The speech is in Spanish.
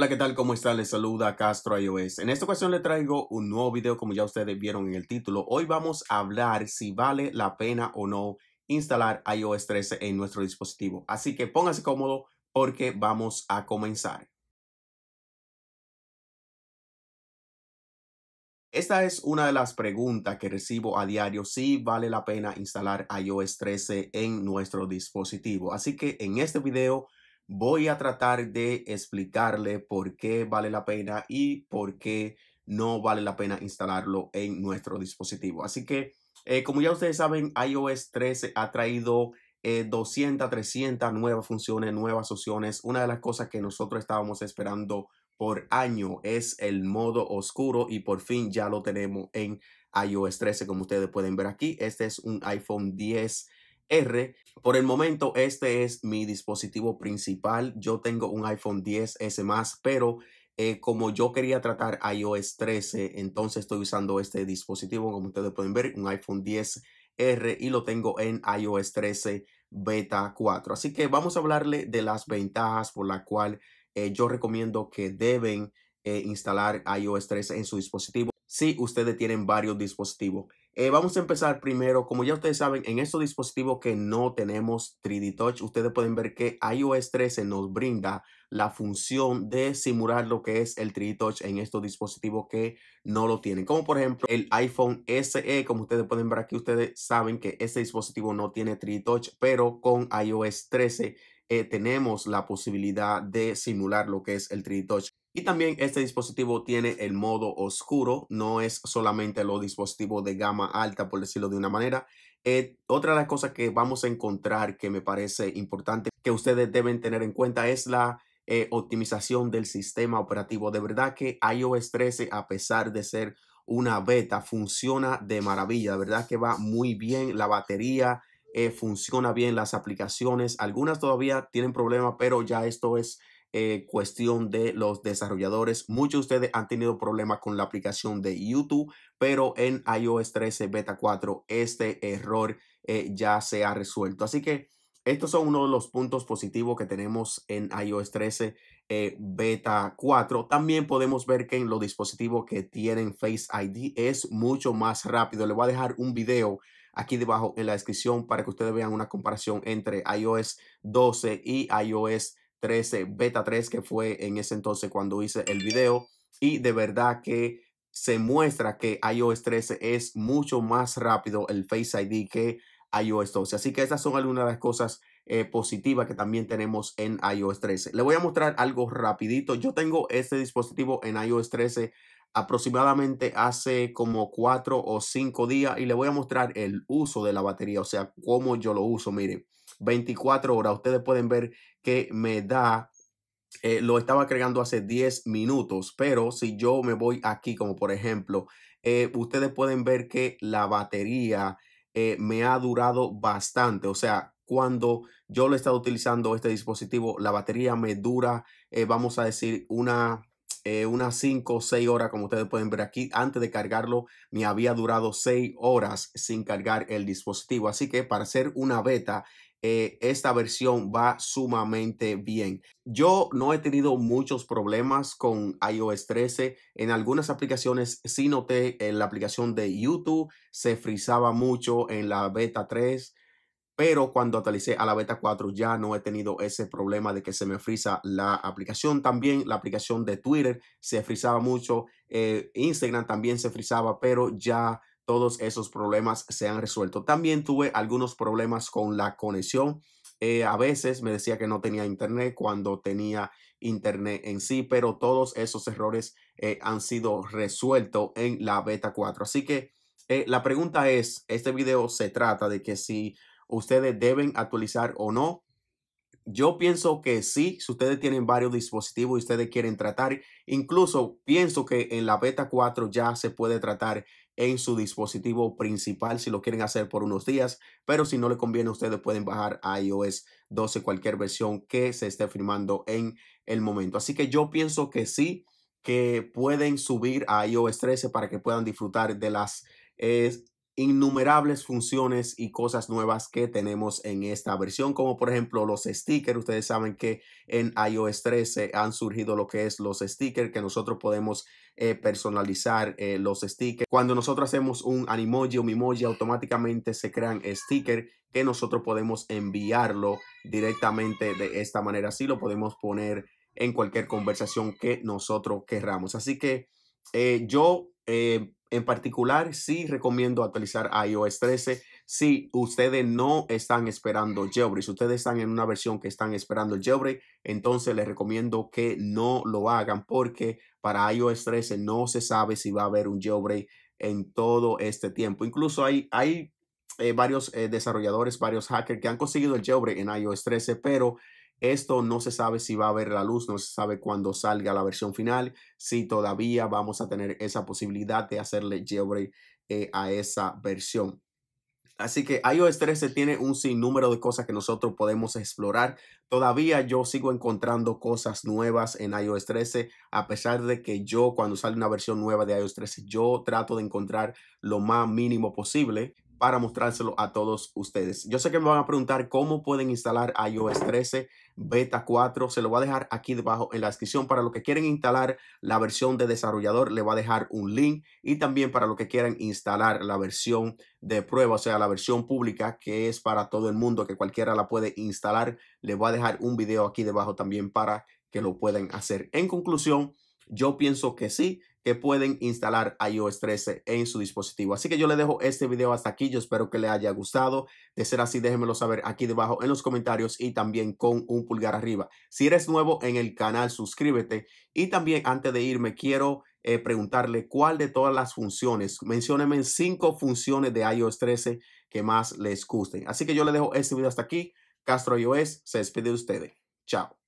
Hola, ¿qué tal? ¿Cómo están? Les saluda Castro iOS. En esta ocasión les traigo un nuevo video como ya ustedes vieron en el título. Hoy vamos a hablar si vale la pena o no instalar iOS 13 en nuestro dispositivo. Así que pónganse cómodo porque vamos a comenzar. Esta es una de las preguntas que recibo a diario si vale la pena instalar iOS 13 en nuestro dispositivo. Así que en este video voy a tratar de explicarle por qué vale la pena y por qué no vale la pena instalarlo en nuestro dispositivo. Así que, eh, como ya ustedes saben, iOS 13 ha traído 200, eh, 300 nuevas funciones, nuevas opciones. Una de las cosas que nosotros estábamos esperando por año es el modo oscuro y por fin ya lo tenemos en iOS 13, como ustedes pueden ver aquí. Este es un iPhone 10 R. Por el momento, este es mi dispositivo principal. Yo tengo un iPhone 10S más, pero eh, como yo quería tratar iOS 13, entonces estoy usando este dispositivo, como ustedes pueden ver, un iPhone 10R y lo tengo en iOS 13 Beta 4. Así que vamos a hablarle de las ventajas por la cual eh, yo recomiendo que deben eh, instalar iOS 13 en su dispositivo si ustedes tienen varios dispositivos. Eh, vamos a empezar primero, como ya ustedes saben, en estos dispositivos que no tenemos 3D Touch, ustedes pueden ver que iOS 13 nos brinda la función de simular lo que es el 3D Touch en estos dispositivos que no lo tienen. Como por ejemplo el iPhone SE, como ustedes pueden ver aquí, ustedes saben que este dispositivo no tiene 3D Touch, pero con iOS 13 eh, tenemos la posibilidad de simular lo que es el 3D Touch. Y también este dispositivo tiene el modo oscuro, no es solamente los dispositivos de gama alta, por decirlo de una manera. Eh, otra de las cosas que vamos a encontrar que me parece importante que ustedes deben tener en cuenta es la eh, optimización del sistema operativo. De verdad que iOS 13, a pesar de ser una beta, funciona de maravilla. De verdad que va muy bien la batería. Eh, funciona bien las aplicaciones. Algunas todavía tienen problemas, pero ya esto es eh, cuestión de los desarrolladores. Muchos de ustedes han tenido problemas con la aplicación de YouTube, pero en iOS 13 Beta 4 este error eh, ya se ha resuelto. Así que estos son uno de los puntos positivos que tenemos en iOS 13 Beta 4. También podemos ver que en los dispositivos que tienen Face ID es mucho más rápido. Le voy a dejar un video aquí debajo en la descripción para que ustedes vean una comparación entre iOS 12 y iOS 13 Beta 3, que fue en ese entonces cuando hice el video. Y de verdad que se muestra que iOS 13 es mucho más rápido el Face ID que iOS 12. Así que esas son algunas de las cosas eh, positivas que también tenemos en iOS 13. Le voy a mostrar algo rapidito. Yo tengo este dispositivo en iOS 13 aproximadamente hace como cuatro o cinco días y le voy a mostrar el uso de la batería, o sea, cómo yo lo uso. Miren, 24 horas. Ustedes pueden ver que me da, eh, lo estaba cargando hace 10 minutos, pero si yo me voy aquí, como por ejemplo, eh, ustedes pueden ver que la batería eh, me ha durado bastante, o sea, cuando yo lo he estado utilizando este dispositivo, la batería me dura, vamos a decir, una eh, unas 5 o 6 horas, como ustedes pueden ver aquí. Antes de cargarlo, me había durado 6 horas sin cargar el dispositivo. Así que para hacer una beta, eh, esta versión va sumamente bien. Yo no he tenido muchos problemas con iOS 13. En algunas aplicaciones sí noté en eh, la aplicación de YouTube se frizaba mucho en la beta 3 pero cuando actualicé a la beta 4 ya no he tenido ese problema de que se me frisa la aplicación. También la aplicación de Twitter se frizaba mucho, eh, Instagram también se frizaba, pero ya todos esos problemas se han resuelto. También tuve algunos problemas con la conexión. Eh, a veces me decía que no tenía internet cuando tenía internet en sí, pero todos esos errores eh, han sido resueltos en la beta 4. Así que la pregunta es, este video se trata de que si ustedes deben actualizar o no. Yo pienso que sí, si ustedes tienen varios dispositivos y ustedes quieren tratar, incluso pienso que en la beta 4 ya se puede tratar en su dispositivo principal si lo quieren hacer por unos días, pero si no le conviene, ustedes pueden bajar a iOS 12 cualquier versión que se esté firmando en el momento. Así que yo pienso que sí, que pueden subir a iOS 13 para que puedan disfrutar de las eh, innumerables funciones y cosas nuevas que tenemos en esta versión, como por ejemplo los stickers. Ustedes saben que en iOS 13 han surgido lo que es los stickers, que nosotros podemos eh, personalizar eh, los stickers. Cuando nosotros hacemos un animoji o mimoji, automáticamente se crean stickers que nosotros podemos enviarlo directamente de esta manera. Así lo podemos poner en cualquier conversación que nosotros querramos. Así que eh, yo en particular, sí recomiendo actualizar iOS 13 si ustedes no están esperando jailbreak. Si ustedes están en una versión que están esperando el jailbreak, entonces les recomiendo que no lo hagan porque para iOS 13 no se sabe si va a haber un jailbreak en todo este tiempo. Incluso hay, hay eh, varios eh, desarrolladores, varios hackers que han conseguido el jailbreak en iOS 13, pero esto no se sabe si va a ver la luz, no se sabe cuándo salga la versión final, si todavía vamos a tener esa posibilidad de hacerle jailbreak eh, a esa versión. Así que iOS 13 tiene un sinnúmero de cosas que nosotros podemos explorar. Todavía yo sigo encontrando cosas nuevas en iOS 13, a pesar de que yo cuando sale una versión nueva de iOS 13, yo trato de encontrar lo más mínimo posible para mostrárselo a todos ustedes. Yo sé que me van a preguntar cómo pueden instalar iOS 13 Beta 4. Se lo va a dejar aquí debajo en la descripción. Para los que quieren instalar la versión de desarrollador, le va a dejar un link. Y también para los que quieran instalar la versión de prueba, o sea, la versión pública, que es para todo el mundo, que cualquiera la puede instalar, le voy a dejar un video aquí debajo también para que lo puedan hacer. En conclusión, yo pienso que sí, que pueden instalar iOS 13 en su dispositivo. Así que yo le dejo este video hasta aquí. Yo espero que le haya gustado. De ser así, déjenmelo saber aquí debajo en los comentarios y también con un pulgar arriba. Si eres nuevo en el canal, suscríbete. Y también antes de irme, quiero eh, preguntarle cuál de todas las funciones, Mencionenme cinco funciones de iOS 13 que más les gusten. Así que yo le dejo este video hasta aquí. Castro iOS se despide de ustedes. Chao.